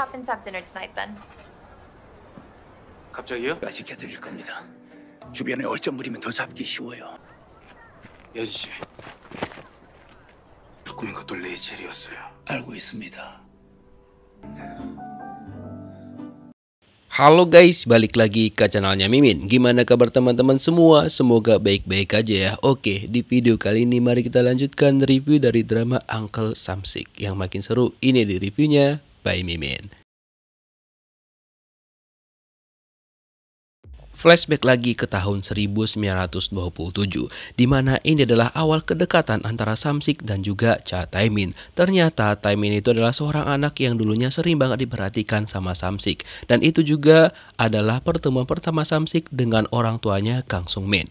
happen to have dinner tonight then? 갑자기요? 맛있게 드릴 겁니다. 주변에 얼쩡거리면 더 잡기 쉬워요. 여진 씨. 꿈인 것도 레이첼이었어요. 알고 있습니다. Halo guys, balik lagi ke channelnya Mimin Gimana kabar teman-teman semua? Semoga baik-baik aja ya Oke, di video kali ini mari kita lanjutkan review dari drama Uncle Samsik Yang makin seru, ini di reviewnya by Mimin. Flashback lagi ke tahun 1927, di mana ini adalah awal kedekatan antara Samsik dan juga Cha Taimin. Ternyata Taimin itu adalah seorang anak yang dulunya sering banget diperhatikan sama Samsik. Dan itu juga adalah pertemuan pertama Samsik dengan orang tuanya Kang Sung Min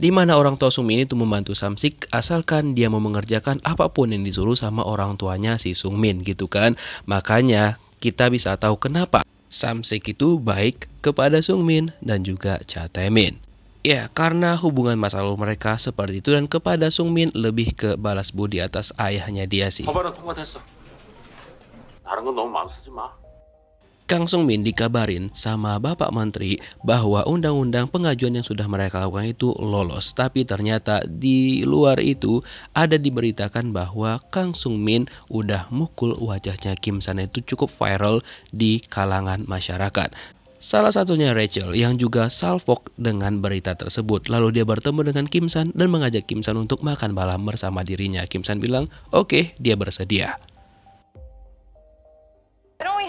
di mana orang tua ini itu membantu Samsik asalkan dia mau mengerjakan apapun yang disuruh sama orang tuanya si Sungmin gitu kan. Makanya kita bisa tahu kenapa Samsik itu baik kepada Sungmin dan juga Cha Taemin. Ya, karena hubungan masa lalu mereka seperti itu dan kepada Sungmin lebih ke balas budi atas ayahnya dia sih. Kang Sung Min dikabarin sama Bapak Menteri bahwa undang-undang pengajuan yang sudah mereka lakukan itu lolos. Tapi ternyata di luar itu ada diberitakan bahwa Kang Sung Min udah mukul wajahnya Kim San itu cukup viral di kalangan masyarakat. Salah satunya Rachel yang juga salfok dengan berita tersebut. Lalu dia bertemu dengan Kim San dan mengajak Kim San untuk makan malam bersama dirinya. Kim San bilang, "Oke, okay, dia bersedia."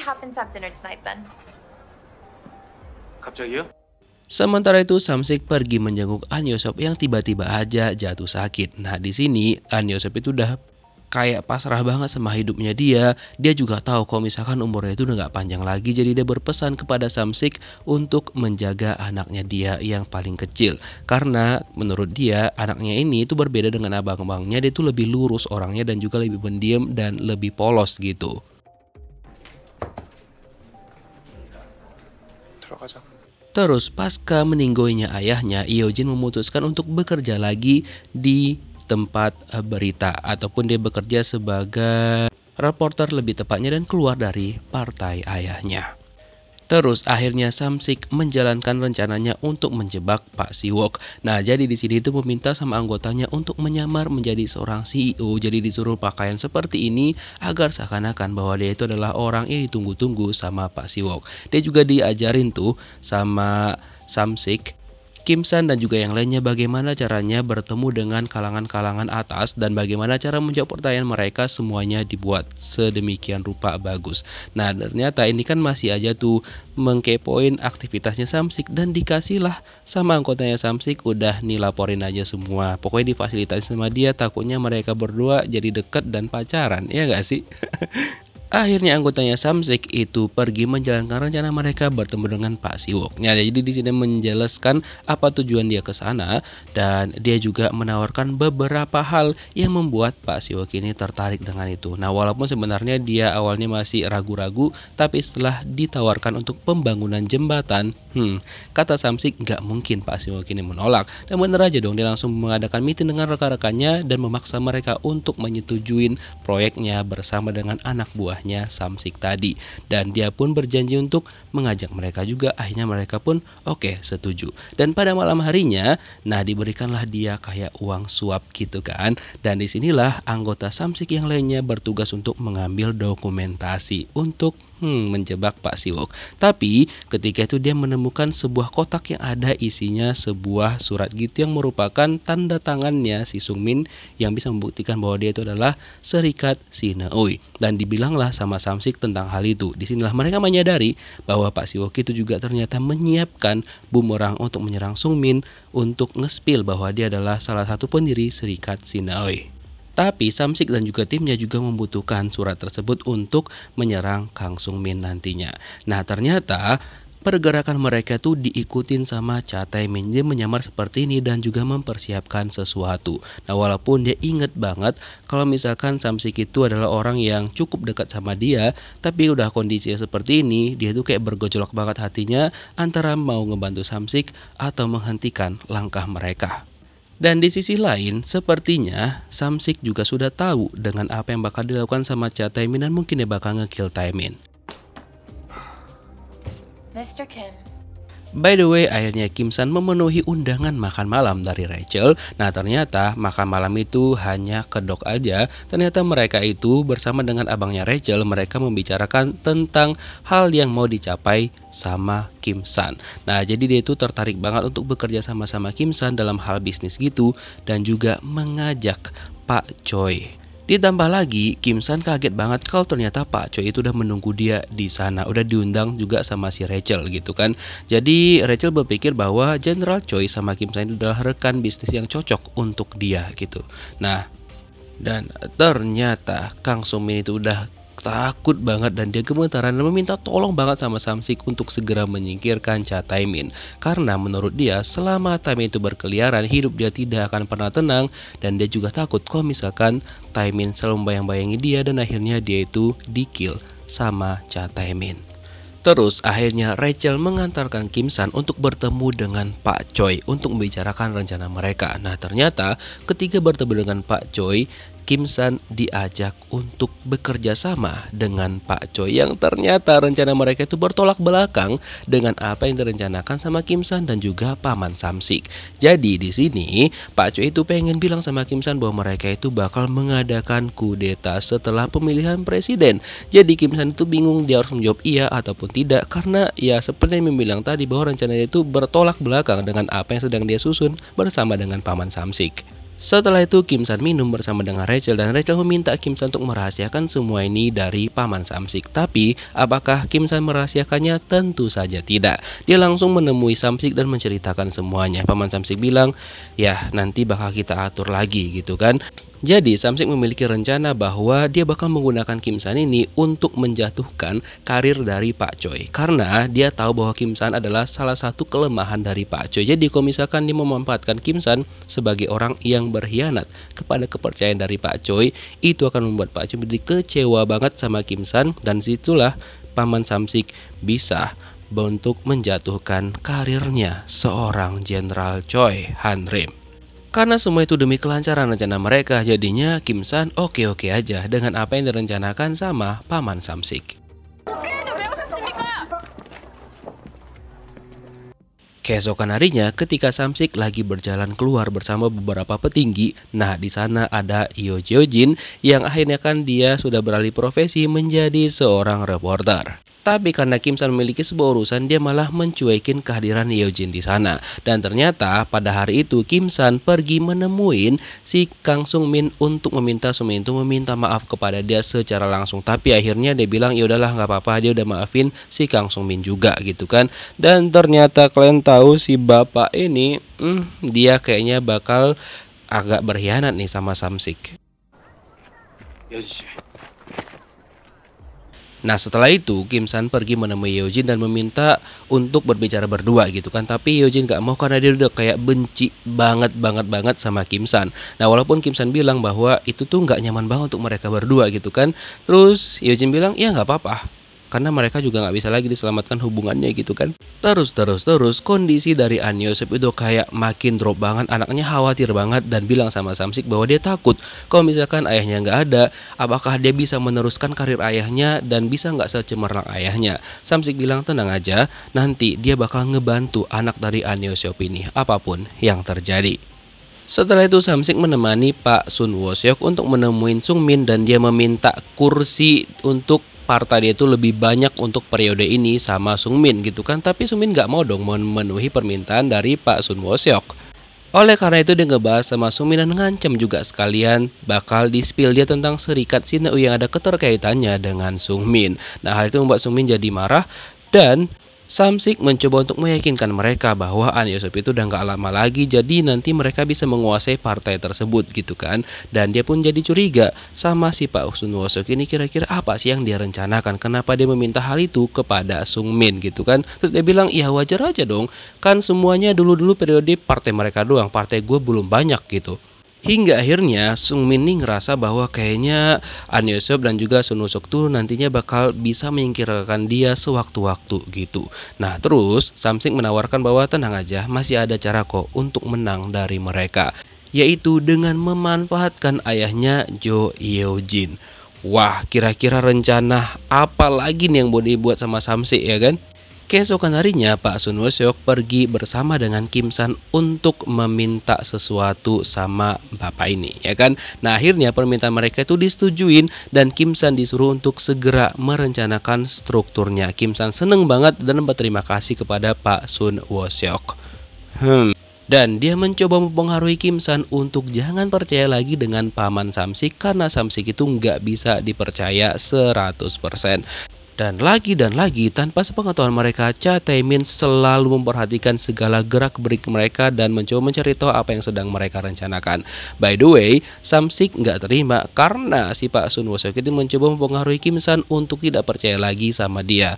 happen to have dinner tonight then? 갑자기요? Sementara itu Samsik pergi menjenguk An Yosep yang tiba-tiba aja jatuh sakit. Nah di sini An Yosep itu udah kayak pasrah banget sama hidupnya dia. Dia juga tahu kalau misalkan umurnya itu udah gak panjang lagi. Jadi dia berpesan kepada Samsik untuk menjaga anaknya dia yang paling kecil. Karena menurut dia anaknya ini itu berbeda dengan abang-abangnya. Dia itu lebih lurus orangnya dan juga lebih pendiam dan lebih polos gitu. Terus pasca meninggoinya ayahnya, Iojin memutuskan untuk bekerja lagi di tempat eh, berita ataupun dia bekerja sebagai reporter lebih tepatnya dan keluar dari partai ayahnya. Terus akhirnya Samsik menjalankan rencananya untuk menjebak Pak Siwok. Nah, jadi di sini itu meminta sama anggotanya untuk menyamar menjadi seorang CEO. Jadi disuruh pakaian seperti ini agar seakan-akan bahwa dia itu adalah orang yang ditunggu-tunggu sama Pak Siwok. Dia juga diajarin tuh sama Samsik Kim San dan juga yang lainnya bagaimana caranya bertemu dengan kalangan-kalangan atas dan bagaimana cara menjawab pertanyaan mereka semuanya dibuat sedemikian rupa bagus. Nah ternyata ini kan masih aja tuh mengkepoin aktivitasnya Samsik dan dikasihlah sama anggotanya Samsik udah nih laporin aja semua. Pokoknya difasilitasi sama dia takutnya mereka berdua jadi deket dan pacaran ya gak sih? Akhirnya anggotanya Samsek itu pergi menjalankan rencana mereka bertemu dengan Pak Siwok. Nah, Jadi di sini menjelaskan apa tujuan dia ke sana dan dia juga menawarkan beberapa hal yang membuat Pak Siwok ini tertarik dengan itu. Nah, walaupun sebenarnya dia awalnya masih ragu-ragu, tapi setelah ditawarkan untuk pembangunan jembatan, hmm, kata Samsek nggak mungkin Pak Siwok ini menolak. Dan bener aja dong, dia langsung mengadakan meeting dengan rekan-rekannya dan memaksa mereka untuk menyetujuin proyeknya bersama dengan anak buah rumahnya Samsik tadi dan dia pun berjanji untuk mengajak mereka juga akhirnya mereka pun oke okay, setuju dan pada malam harinya nah diberikanlah dia kayak uang suap gitu kan dan disinilah anggota Samsik yang lainnya bertugas untuk mengambil dokumentasi untuk hmm, menjebak Pak Siwok. Tapi ketika itu dia menemukan sebuah kotak yang ada isinya sebuah surat gitu yang merupakan tanda tangannya si Sungmin yang bisa membuktikan bahwa dia itu adalah serikat Sinaui. Dan dibilanglah sama Samsik tentang hal itu. Disinilah mereka menyadari bahwa Pak Siwok itu juga ternyata menyiapkan bumerang untuk menyerang Sungmin untuk ngespil bahwa dia adalah salah satu pendiri serikat Sinaui. Tapi Samsik dan juga timnya juga membutuhkan surat tersebut untuk menyerang Kang Sung Min nantinya. Nah ternyata pergerakan mereka tuh diikutin sama Cha Tae Min. Dia menyamar seperti ini dan juga mempersiapkan sesuatu. Nah, walaupun dia inget banget kalau misalkan Samsik itu adalah orang yang cukup dekat sama dia, tapi udah kondisinya seperti ini, dia tuh kayak bergejolak banget hatinya antara mau ngebantu Samsik atau menghentikan langkah mereka. Dan di sisi lain, sepertinya Samsik juga sudah tahu dengan apa yang bakal dilakukan sama Cha Taemin dan mungkin dia bakal ngekill Taemin. Mr. Kim, By the way, akhirnya Kim San memenuhi undangan makan malam dari Rachel. Nah, ternyata makan malam itu hanya kedok aja. Ternyata mereka itu bersama dengan abangnya Rachel, mereka membicarakan tentang hal yang mau dicapai sama Kim San. Nah, jadi dia itu tertarik banget untuk bekerja sama-sama Kim San dalam hal bisnis gitu dan juga mengajak Pak Choi. Ditambah lagi, Kim San kaget banget kalau ternyata Pak Choi itu udah menunggu dia di sana, udah diundang juga sama si Rachel gitu kan. Jadi Rachel berpikir bahwa General Choi sama Kim San itu adalah rekan bisnis yang cocok untuk dia gitu. Nah, dan ternyata Kang Sumin itu udah takut banget dan dia gemetaran dan meminta tolong banget sama Samsik untuk segera menyingkirkan Cha Taimin. Karena menurut dia selama Taimin itu berkeliaran hidup dia tidak akan pernah tenang dan dia juga takut kalau misalkan Taimin selalu membayang-bayangi dia dan akhirnya dia itu dikill sama Cha Taimin. Terus akhirnya Rachel mengantarkan Kim San untuk bertemu dengan Pak Choi untuk membicarakan rencana mereka. Nah ternyata ketika bertemu dengan Pak Choi, Kim San diajak untuk bekerja sama dengan Pak Choi yang ternyata rencana mereka itu bertolak belakang dengan apa yang direncanakan sama Kim San dan juga paman Samsik. Jadi di sini Pak Choi itu pengen bilang sama Kim San bahwa mereka itu bakal mengadakan kudeta setelah pemilihan presiden. Jadi Kim San itu bingung dia harus menjawab iya ataupun tidak karena ya seperti yang bilang tadi bahwa rencananya itu bertolak belakang dengan apa yang sedang dia susun bersama dengan paman Samsik. Setelah itu Kim San minum bersama dengan Rachel dan Rachel meminta Kim San untuk merahasiakan semua ini dari paman Samsik. Tapi apakah Kim San merahasiakannya? Tentu saja tidak. Dia langsung menemui Samsik dan menceritakan semuanya. Paman Samsik bilang, "Ya, nanti bakal kita atur lagi gitu kan." Jadi Samsik memiliki rencana bahwa dia bakal menggunakan Kim San ini untuk menjatuhkan karir dari Pak Choi karena dia tahu bahwa Kim San adalah salah satu kelemahan dari Pak Choi. Jadi kalau misalkan dia memanfaatkan Kim San sebagai orang yang berkhianat kepada kepercayaan dari Pak Choi, itu akan membuat Pak Choi menjadi kecewa banget sama Kim San dan situlah paman Samsik bisa untuk menjatuhkan karirnya seorang Jenderal Choi Han Rim. Karena semua itu demi kelancaran rencana mereka, jadinya Kim San oke-oke aja dengan apa yang direncanakan sama paman Samsik. Keesokan harinya, ketika Samsik lagi berjalan keluar bersama beberapa petinggi, nah di sana ada Yo Jojin yang akhirnya kan dia sudah beralih profesi menjadi seorang reporter. Tapi karena Kim San memiliki sebuah urusan, dia malah mencuekin kehadiran Yeojin di sana. Dan ternyata pada hari itu Kim San pergi menemuin si Kang Sung Min untuk meminta Sung itu meminta maaf kepada dia secara langsung. Tapi akhirnya dia bilang ya udahlah nggak apa-apa, dia udah maafin si Kang Sung Min juga gitu kan. Dan ternyata kalian tahu si bapak ini, hmm, dia kayaknya bakal agak berkhianat nih sama Samsik. Nah setelah itu Kim San pergi menemui Jin dan meminta untuk berbicara berdua gitu kan Tapi Jin gak mau karena dia udah kayak benci banget banget banget sama Kim San Nah walaupun Kim San bilang bahwa itu tuh gak nyaman banget untuk mereka berdua gitu kan Terus Jin bilang ya gak apa-apa karena mereka juga nggak bisa lagi diselamatkan hubungannya gitu kan terus terus terus kondisi dari An Yosef itu kayak makin drop banget anaknya khawatir banget dan bilang sama Samsik bahwa dia takut kalau misalkan ayahnya nggak ada apakah dia bisa meneruskan karir ayahnya dan bisa nggak secemerlang ayahnya Samsik bilang tenang aja nanti dia bakal ngebantu anak dari An Yosef ini apapun yang terjadi setelah itu Samsik menemani Pak Sun Wosyok untuk menemuin Sung Min dan dia meminta kursi untuk Harta dia itu lebih banyak untuk periode ini sama Sungmin gitu kan tapi Sungmin gak mau dong memenuhi permintaan dari Pak Sun Woseok oleh karena itu dia ngebahas sama Sungmin dan ngancam juga sekalian bakal dispil dia tentang serikat Sineu yang ada keterkaitannya dengan Sungmin. Nah hal itu membuat Sungmin jadi marah dan Samsik mencoba untuk meyakinkan mereka bahwa An Yusuf itu udah gak lama lagi jadi nanti mereka bisa menguasai partai tersebut gitu kan dan dia pun jadi curiga sama si Pak Sun Wosok ini kira-kira apa sih yang dia rencanakan kenapa dia meminta hal itu kepada Sung Min gitu kan terus dia bilang ya wajar aja dong kan semuanya dulu-dulu periode partai mereka doang partai gue belum banyak gitu Hingga akhirnya Sung Min Ning ngerasa bahwa kayaknya An Yosep dan juga Sun Usok tuh nantinya bakal bisa menyingkirkan dia sewaktu-waktu gitu. Nah terus Samsung menawarkan bahwa tenang aja masih ada cara kok untuk menang dari mereka yaitu dengan memanfaatkan ayahnya Jo Yeo Jin. Wah, kira-kira rencana apa lagi nih yang boleh dibuat sama Samsung ya kan? Keesokan harinya, Pak Sun Woseok pergi bersama dengan Kim San untuk meminta sesuatu sama bapak ini, ya kan? Nah, akhirnya permintaan mereka itu disetujuin dan Kim San disuruh untuk segera merencanakan strukturnya. Kim San seneng banget dan berterima kasih kepada Pak Sun Woseok. Hmm dan dia mencoba mempengaruhi Kim San untuk jangan percaya lagi dengan paman Samsik karena Samsik itu nggak bisa dipercaya 100%. Dan lagi dan lagi, tanpa sepengetahuan mereka, Cha Taemin selalu memperhatikan segala gerak gerik mereka dan mencoba mencari tahu apa yang sedang mereka rencanakan. By the way, Samsik nggak terima karena si Pak Sun Woo itu mencoba mempengaruhi Kim San untuk tidak percaya lagi sama dia.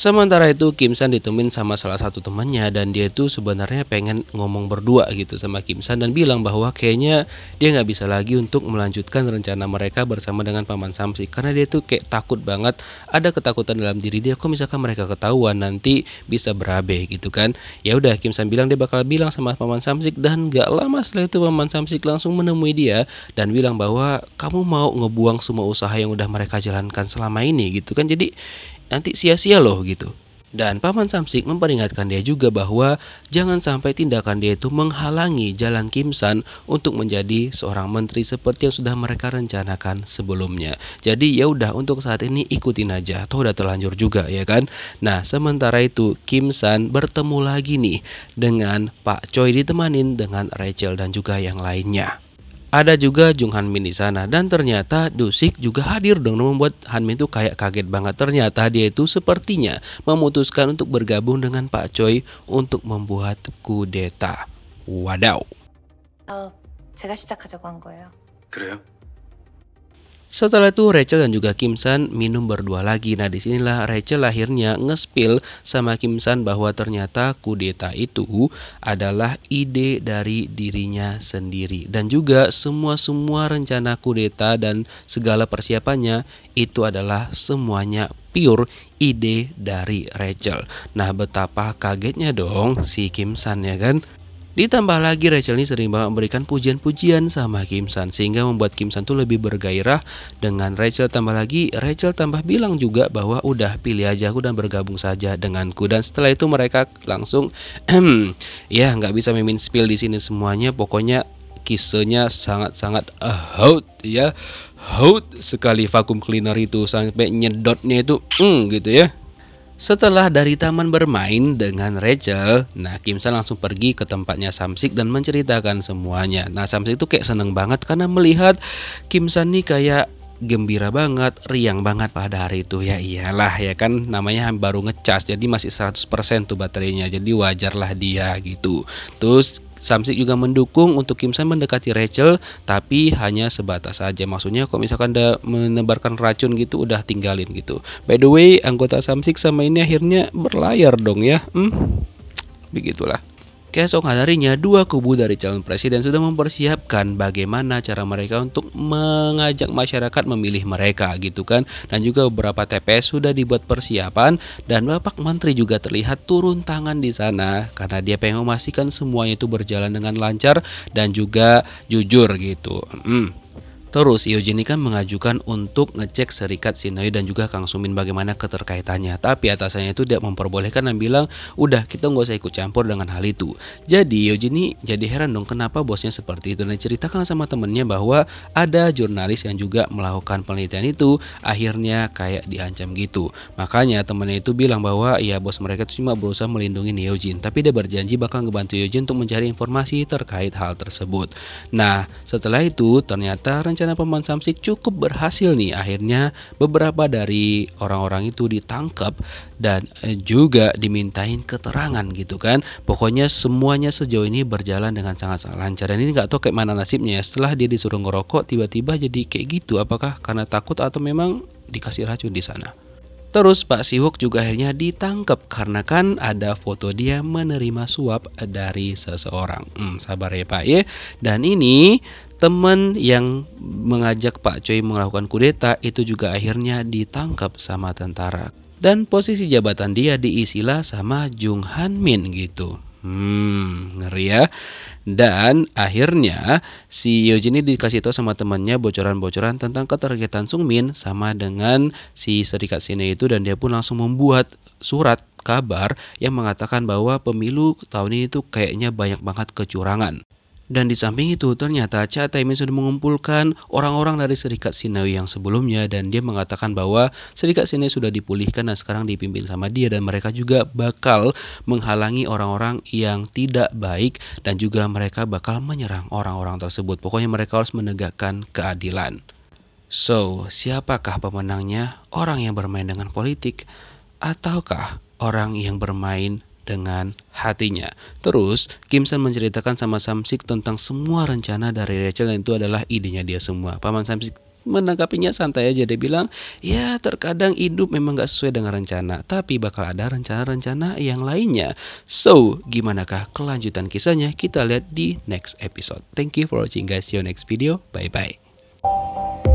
Sementara itu Kim San ditemuin sama salah satu temannya dan dia itu sebenarnya pengen ngomong berdua gitu sama Kim San dan bilang bahwa kayaknya dia nggak bisa lagi untuk melanjutkan rencana mereka bersama dengan paman Samsi karena dia tuh kayak takut banget ada ketakutan dalam diri dia kok misalkan mereka ketahuan nanti bisa berabe gitu kan ya udah Kim San bilang dia bakal bilang sama paman Samsi dan gak lama setelah itu paman Samsi langsung menemui dia dan bilang bahwa kamu mau ngebuang semua usaha yang udah mereka jalankan selama ini gitu kan jadi nanti sia-sia loh gitu. Dan Paman Samsik memperingatkan dia juga bahwa jangan sampai tindakan dia itu menghalangi jalan Kim San untuk menjadi seorang menteri seperti yang sudah mereka rencanakan sebelumnya. Jadi ya udah untuk saat ini ikutin aja, toh udah terlanjur juga ya kan. Nah sementara itu Kim San bertemu lagi nih dengan Pak Choi ditemanin dengan Rachel dan juga yang lainnya ada juga Jung Han Min di sana dan ternyata Dusik juga hadir dong membuat Han Min tuh kayak kaget banget ternyata dia itu sepertinya memutuskan untuk bergabung dengan Pak Choi untuk membuat kudeta. Wadaw. Oh, saya 시작하자고 한 거예요. 그래요? Setelah itu Rachel dan juga Kim San minum berdua lagi. Nah disinilah Rachel akhirnya ngespil sama Kim San bahwa ternyata kudeta itu adalah ide dari dirinya sendiri. Dan juga semua-semua rencana kudeta dan segala persiapannya itu adalah semuanya pure ide dari Rachel. Nah betapa kagetnya dong si Kim San ya kan. Ditambah lagi Rachel ini sering banget memberikan pujian-pujian sama Kim San sehingga membuat Kim San tuh lebih bergairah dengan Rachel tambah lagi Rachel tambah bilang juga bahwa udah pilih aja aku dan bergabung saja denganku dan setelah itu mereka langsung ya nggak bisa mimin spill di sini semuanya pokoknya kisahnya sangat-sangat hot eh, ya hot sekali vakum cleaner itu sampai nyedotnya itu mm, gitu ya setelah dari taman bermain dengan Rachel, nah Kim San langsung pergi ke tempatnya Samsik dan menceritakan semuanya. Nah Samsik itu kayak seneng banget karena melihat Kim San nih kayak gembira banget, riang banget pada hari itu ya iyalah ya kan namanya baru ngecas jadi masih 100% tuh baterainya jadi wajarlah dia gitu. Terus Samsik juga mendukung untuk Kim San mendekati Rachel, tapi hanya sebatas saja. Maksudnya kalau misalkan udah menebarkan racun gitu, udah tinggalin gitu. By the way, anggota Samsik sama ini akhirnya berlayar dong ya. Hmm, begitulah. Keesok harinya, dua kubu dari calon presiden sudah mempersiapkan bagaimana cara mereka untuk mengajak masyarakat memilih mereka gitu kan. Dan juga beberapa TPS sudah dibuat persiapan dan Bapak Menteri juga terlihat turun tangan di sana karena dia pengen memastikan semuanya itu berjalan dengan lancar dan juga jujur gitu. Hmm. Terus Yojini kan mengajukan untuk ngecek serikat Sinoy dan juga Kang Sumin bagaimana keterkaitannya. Tapi atasannya itu tidak memperbolehkan dan bilang, udah kita nggak usah ikut campur dengan hal itu. Jadi Yojini jadi heran dong kenapa bosnya seperti itu dan nah, ceritakan sama temennya bahwa ada jurnalis yang juga melakukan penelitian itu akhirnya kayak diancam gitu. Makanya temennya itu bilang bahwa ya bos mereka itu cuma berusaha melindungi Yojin tapi dia berjanji bakal ngebantu Yojin untuk mencari informasi terkait hal tersebut. Nah setelah itu ternyata rencana rencana pembunuhan Samsik cukup berhasil nih akhirnya beberapa dari orang-orang itu ditangkap dan eh, juga dimintain keterangan gitu kan pokoknya semuanya sejauh ini berjalan dengan sangat lancar dan ini nggak tahu kayak mana nasibnya ya setelah dia disuruh ngerokok tiba-tiba jadi kayak gitu apakah karena takut atau memang dikasih racun di sana Terus Pak Siwok juga akhirnya ditangkap karena kan ada foto dia menerima suap dari seseorang. Hmm, sabar ya Pak ya. Dan ini teman yang mengajak Pak Choi melakukan kudeta itu juga akhirnya ditangkap sama tentara. Dan posisi jabatan dia diisilah sama Jung Han Min gitu. Hmm, ngeri ya. Dan akhirnya si Yojin ini dikasih tahu sama temannya bocoran-bocoran tentang keterkaitan Sung Min sama dengan si serikat sini itu dan dia pun langsung membuat surat kabar yang mengatakan bahwa pemilu tahun ini tuh kayaknya banyak banget kecurangan. Dan di samping itu ternyata Chataimin sudah mengumpulkan orang-orang dari Serikat Sinawi yang sebelumnya dan dia mengatakan bahwa Serikat Sinawi sudah dipulihkan dan sekarang dipimpin sama dia dan mereka juga bakal menghalangi orang-orang yang tidak baik dan juga mereka bakal menyerang orang-orang tersebut. Pokoknya mereka harus menegakkan keadilan. So, siapakah pemenangnya? Orang yang bermain dengan politik ataukah orang yang bermain dengan hatinya. Terus, Kim San menceritakan sama Samsik tentang semua rencana dari Rachel dan itu adalah idenya dia semua. Paman Samsik menanggapinya santai aja dia bilang ya terkadang hidup memang gak sesuai dengan rencana tapi bakal ada rencana-rencana yang lainnya so gimanakah kelanjutan kisahnya kita lihat di next episode thank you for watching guys see you next video bye bye